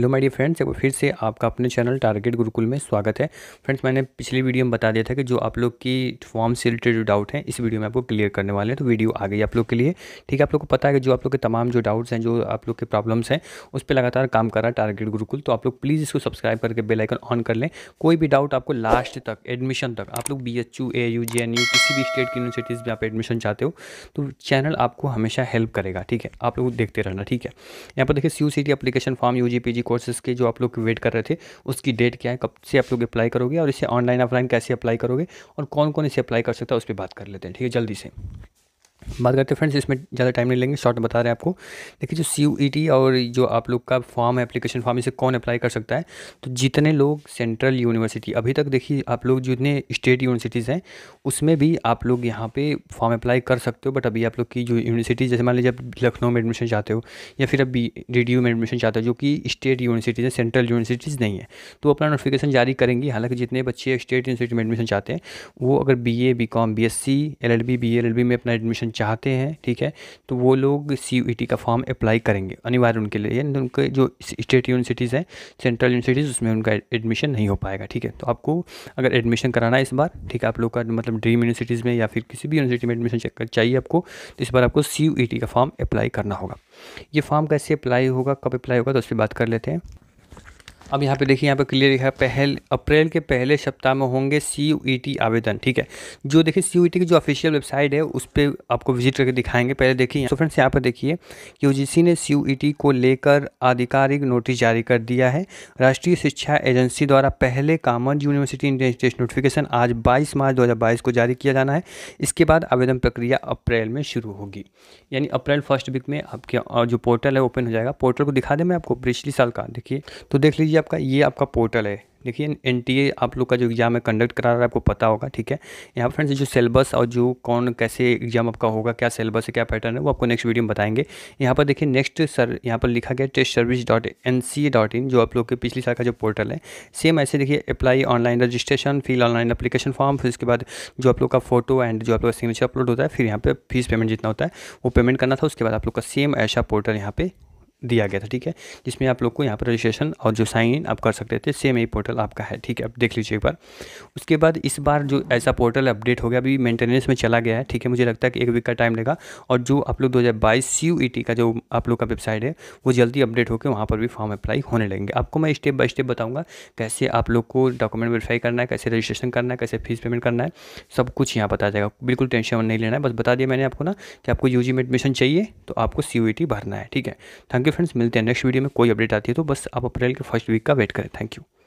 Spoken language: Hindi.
हेलो माय डियर फ्रेंड्स एक बार फिर से आपका अपने चैनल टारगेट गुरुकुल में स्वागत है फ्रेंड्स मैंने पिछली वीडियो में बता दिया था कि जो आप लोग की फॉर्म से रिलेटेड डाउट हैं इस वीडियो में आपको क्लियर करने वाले हैं तो वीडियो आ गई आप लोग के लिए ठीक है आप लोग को पता है कि जो आप लोग के तमाम जो डाउट्स हैं जो आप लोग के प्रॉब्लम्स हैं उस पर लगातार काम कर रहा है टारगेट गुरुकुल तो आप लोग प्लीज़ इसको सब्सक्राइब करके बेलाइकन ऑन कर लें कोई भी डाउट आपको लास्ट तक एडमिशन तक आप लोग B H U A U J N U किसी भी स्टेट की यूनिवर्सिटीज़ में आप एडमिशन चाहते हो तो चैनल आपको हमेशा हेल्प करेगा ठीक है आप लोग देखते रहना ठीक है यहाँ पर देखिए C U C form U G P G courses के जो आप लोग वेट कर रहे थे उसकी डेट क्या है कब से आप लोग अप्लाई करोगे और इसे ऑनलाइन ऑफलाइन कैसे अप्लाई करोगे और कौन कौन इसे अप्लाई कर सकता है उस पर बात कर लेते हैं ठीक है जल्दी से बात करते हैं फ्रेंड्स इसमें ज़्यादा टाइम नहीं लेंगे शॉर्ट बता रहे हैं आपको देखिए जो सी यू ई टी और जो आप लोग का फॉर्म है एप्लीकेशन फॉर्म इसे कौन अप्लाई कर सकता है तो जितने लोग सेंट्रल यूनिवर्सिटी अभी तक देखिए आप लोग जितने स्टेट यूनिवर्सिटीज़ हैं उसमें भी आप लोग यहाँ पे फॉर्म अप्लाई कर सकते हो बट अभी आप लोग की जो यूनिवर्सिटी जैसे मान लीजिए आप लखनऊ में एडमिशन चाहते हो या फिर अब डी डी यू में एडमिशन चाहते हो जो कि स्टेट यूनिवर्सिटीज़ हैं सेंट्रल यूनिवर्सिटीज़ नहीं है तो अपना नोटिफिकेशन जारी करेंगी हालांकि जितने बच्चे स्टेट यूनिवर्सिटी में एडमिशन चाहते हैं वो अगर B A B com B S C L L B B L L B में अपना एडमिशन एडमिशन चाहते हैं ठीक है तो वो लोग सी e का फॉर्म अप्लाई करेंगे अनिवार्य उनके लिए उनके जो स्टेट यूनिवर्सिटीज़ हैं सेंट्रल यूनिवर्सिटीज़ उसमें उनका एडमिशन नहीं हो पाएगा ठीक है तो आपको अगर एडमिशन कराना है इस बार ठीक है आप लोग का मतलब ड्रीम यूनिवर्सिटीज़ में या फिर किसी भी यूनिवर्सिटी में एडमिशन चेक चाहिए आपको तो इस बार आपको सी e का फॉर्म अप्लाई करना होगा ये फॉर्म कैसे अप्लाई होगा कब अप्लाई होगा तो उस पर बात कर लेते हैं अब यहाँ पे देखिए यहाँ पे क्लियर लिखा है पहल अप्रैल के पहले सप्ताह में होंगे सी यू ई टी आवेदन ठीक है जो देखिए सी यू ई टी की जो ऑफिशियल वेबसाइट है उस पर आपको विजिट करके दिखाएंगे पहले देखिए तो फ्रेंड्स यहाँ पर देखिए कि सी ने सी यू ई टी को लेकर आधिकारिक नोटिस जारी कर दिया है राष्ट्रीय शिक्षा एजेंसी द्वारा पहले common university entrance test notification आज बाईस मार्च दो को जारी किया जाना है इसके बाद आवेदन प्रक्रिया अप्रैल में शुरू होगी यानी अप्रैल फर्स्ट वीक में आपके जो पोर्टल है ओपन हो जाएगा पोर्टल को दिखा दें मैं आपको पिछली साल का देखिए तो देख लीजिए आपका ये आपका पोर्टल है देखिए एन आप लोग का जो एग्ज़ाम है कंडक्ट करा रहा है आपको पता होगा ठीक है यहाँ पर फ्रेंड्स जो सिलेबस और जो कौन कैसे एग्जाम आपका होगा क्या सिलेबस है क्या पैटर्न है वो आपको नेक्स्ट वीडियो में बताएंगे यहाँ पर देखिए नेक्स्ट सर यहाँ पर लिखा गया test service dot N C dot in जो आप लोग के पिछले साल का जो पोर्टल है सेम ऐसे देखिए apply online registration fill online application form फिर उसके बाद जो आप लोग का फोटो एंड जो आप लोग का सिग्नेचर अपलोड होता है फिर यहाँ पर फीस पेमेंट जितना होता है वो पेमेंट करना था उसके बाद आप लोग का सेम ऐसा पोर्टल यहाँ पर दिया गया था ठीक है जिसमें आप लोग को यहाँ पर रजिस्ट्रेशन और जो साइन इन आप कर सकते थे सेम यही पोर्टल आपका है ठीक है आप देख लीजिए एक बार उसके बाद इस बार जो ऐसा पोर्टल अपडेट हो गया अभी मेंटेनेंस में चला गया है ठीक है मुझे लगता है कि एक वीक का टाइम लेगा और जो आप लोग दो हज़ार बाईस e का जो आप लोग का वेबसाइट है वो जल्दी अपडेट होकर वहाँ पर भी फॉर्म अप्लाई होने लगेंगे आपको मैं स्टेप बाय स्टेप बताऊँगा कैसे आप लोग को डॉक्यूमेंट वेरीफाई करना है कैसे रजिस्ट्रेशन करना है कैसे फीस पेमेंट करना है सब कुछ यहाँ बताया जाएगा बिल्कुल टेंशन नहीं लेना है बस बता दिया मैंने आपको ना कि आपको यू में एडमिशन चाहिए तो आपको सी e भरना है ठीक है थैंक यू ओके फ्रेंड्स मिलते हैं नेक्स्ट वीडियो में कोई अपडेट आती है तो बस आप अप्रैल के फर्स्ट वीक का वेट करें थैंक यू